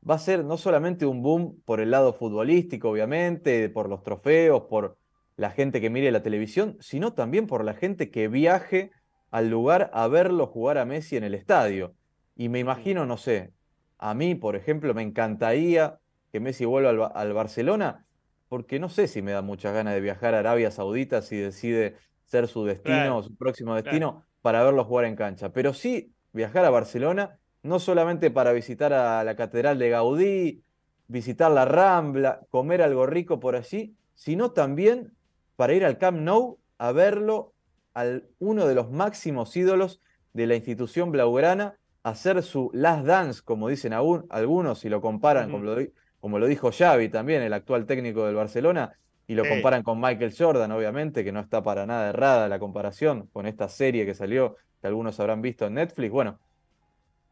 va a ser no solamente un boom por el lado futbolístico, obviamente, por los trofeos, por la gente que mire la televisión, sino también por la gente que viaje al lugar a verlo jugar a Messi en el estadio. Y me imagino, no sé, a mí, por ejemplo, me encantaría que Messi vuelva al, Barcelona, porque no sé si me da muchas ganas de viajar a Arabia Saudita si decide ser su destino, o su próximo destino, para verlo jugar en cancha. Pero sí viajar a Barcelona no solamente para visitar a la Catedral de Gaudí, visitar la Rambla, comer algo rico por allí, sino también para ir al Camp Nou a verlo al uno de los máximos ídolos de la institución blaugrana, hacer su last dance, como dicen algunos, y lo comparan, como, lo, como, lo, dijo Xavi también, el actual técnico del Barcelona, y lo comparan con Michael Jordan, obviamente, que no está para nada errada la comparación con esta serie que salió, que algunos habrán visto en Netflix. Bueno,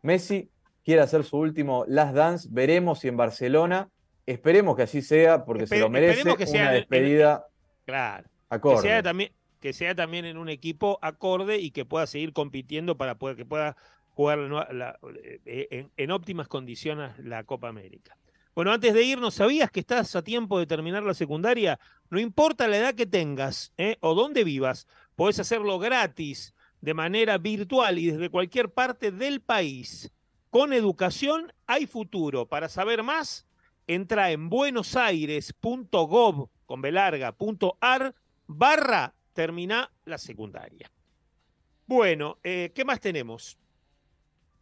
Messi quiere hacer su último Last Dance. Veremos si en Barcelona. Esperemos que así sea, porque se lo merece que una despedida. claro. Acorde. Que sea, también, que sea también en un equipo acorde y que pueda seguir compitiendo para poder, que pueda jugar eh, en, óptimas condiciones la Copa América. Bueno, antes de irnos, ¿sabías que estás a tiempo de terminar la secundaria? No importa la edad que tengas ¿eh? o dónde vivas, podés hacerlo gratis de manera virtual y desde cualquier parte del país. Con educación hay futuro. Para saber más, entra en buenosaires.gov.ar barra termina la secundaria. Bueno, eh, ¿qué más tenemos?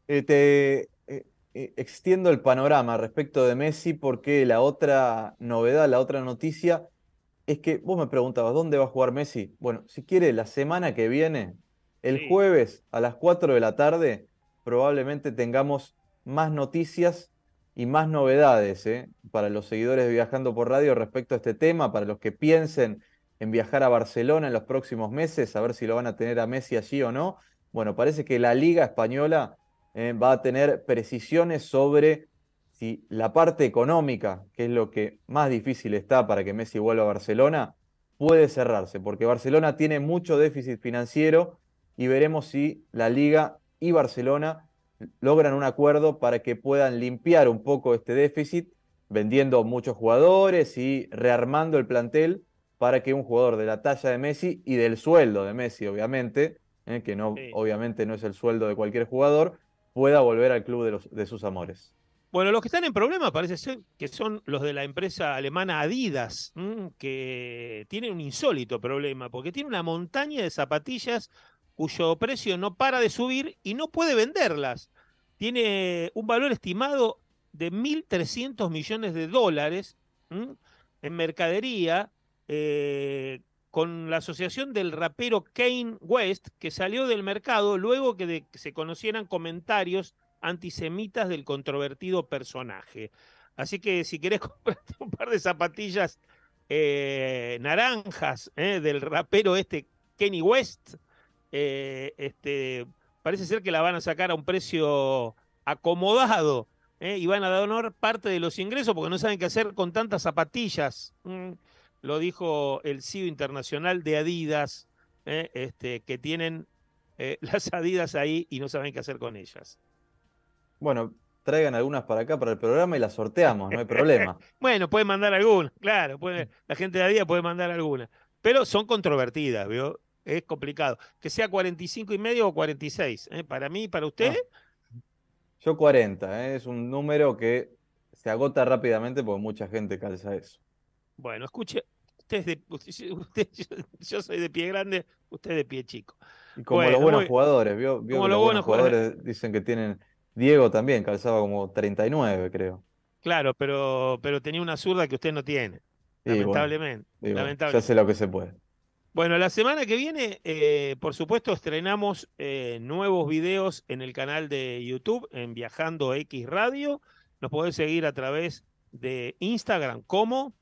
Eh, te eh, extiendo el panorama respecto de Messi porque la otra novedad, la otra noticia es que vos me preguntabas, ¿dónde va a jugar Messi? Bueno, si quiere, la semana que viene el jueves a las 4 de la tarde probablemente tengamos más noticias y más novedades ¿eh? para los seguidores de Viajando por Radio respecto a este tema, para los que piensen en viajar a Barcelona en los próximos meses, a ver si lo van a tener a Messi allí o no. Bueno, parece que la Liga Española ¿eh? va a tener precisiones sobre si la parte económica, que es lo que más difícil está para que Messi vuelva a Barcelona, puede cerrarse, porque Barcelona tiene mucho déficit financiero y veremos si la liga y Barcelona logran un acuerdo para que puedan limpiar un poco este déficit, vendiendo muchos jugadores y rearmando el plantel para que un jugador de la talla de Messi y del sueldo de Messi, obviamente, eh, que no, obviamente no es el sueldo de cualquier jugador, pueda volver al club de, sus amores. Bueno, los que están en problema parece ser que son los de la empresa alemana Adidas, mm, que tiene un insólito problema, porque tiene una montaña de zapatillas cuyo precio no para de subir y no puede venderlas. Tiene un valor estimado de 1.300 millones de dólares en mercadería eh, con la asociación del rapero Kane West, que salió del mercado luego que, se conocieran comentarios antisemitas del controvertido personaje. Así que si querés comprarte un par de zapatillas eh, naranjas eh, del rapero este Kenny West, eh, este, parece ser que la van a sacar a un precio acomodado ¿eh? y van a donar parte de los ingresos porque no saben qué hacer con tantas zapatillas. lo dijo el CEO internacional de Adidas, ¿eh? este, que tienen las Adidas ahí y no saben qué hacer con ellas. Bueno, traigan algunas para acá para el programa y las sorteamos, no hay problema. bueno, pueden mandar algunas, claro, la gente de Adidas puede mandar algunas, pero son controvertidas, ¿vio? es complicado. Que sea 45 y medio o 46, ¿eh? para mí, para usted. Ah. Yo 40, ¿eh? es un número que se agota rápidamente porque mucha gente calza eso. Bueno, escuche, usted yo, soy de pie grande, usted de pie chico. como los buenos jugadores, vio, como los, buenos jugadores, dicen que tienen. Diego también calzaba como 39, creo. Claro, pero, pero tenía una zurda que usted no tiene. lamentablemente. se hace lo que se puede. Bueno, la semana que viene, eh, por supuesto, estrenamos eh, nuevos videos en el canal de YouTube, en Viajando X Radio. Nos pueden seguir a través de Instagram como...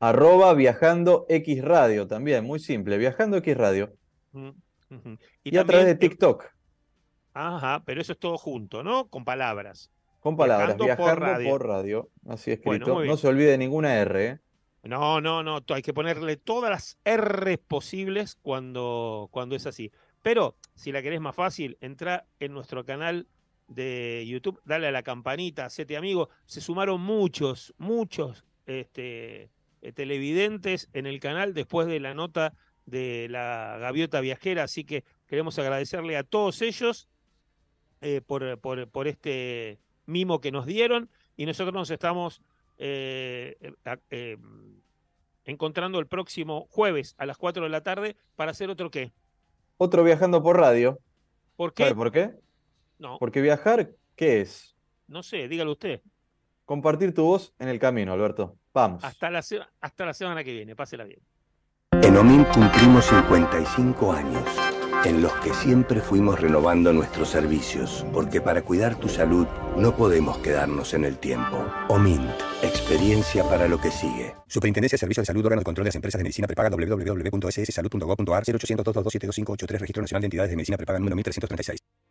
Arroba Viajando Radio también, muy simple, Viajando X Radio. Mm, y, a través de TikTok. Ajá, pero eso es todo junto, ¿no? Con palabras. Con palabras, Viajar por, radio. así escrito. no se olvide ninguna R. ¿eh? No, no, no, hay que ponerle todas las R posibles cuando, cuando es así. Pero si la querés más fácil, entra en nuestro canal de YouTube, dale a la campanita, hacete amigo. Se sumaron muchos, muchos este, eh, televidentes en el canal después de la nota de la gaviota viajera, así que queremos agradecerle a todos ellos eh, por, por este mimo que nos dieron y nosotros nos estamos eh, eh, eh, encontrando el próximo jueves a las 4 de la tarde para hacer otro qué. Otro viajando por radio. ¿Por qué? ¿Por qué? No. Porque viajar, ¿qué es? No sé, dígalo usted. Compartir tu voz en el camino, Alberto. Vamos. Hasta la, hasta la semana que viene, pásela bien. En OMIN cumplimos 55 años en los que siempre fuimos renovando nuestros servicios, porque para cuidar tu salud no podemos quedarnos en el tiempo. OMINT, experiencia para lo que sigue. Superintendencia de Servicios de Salud, órgano de control de las empresas de medicina prepaga www.sssalud.gov.ar 0800 227 Registro Nacional de Entidades de Medicina Prepaga número 1336.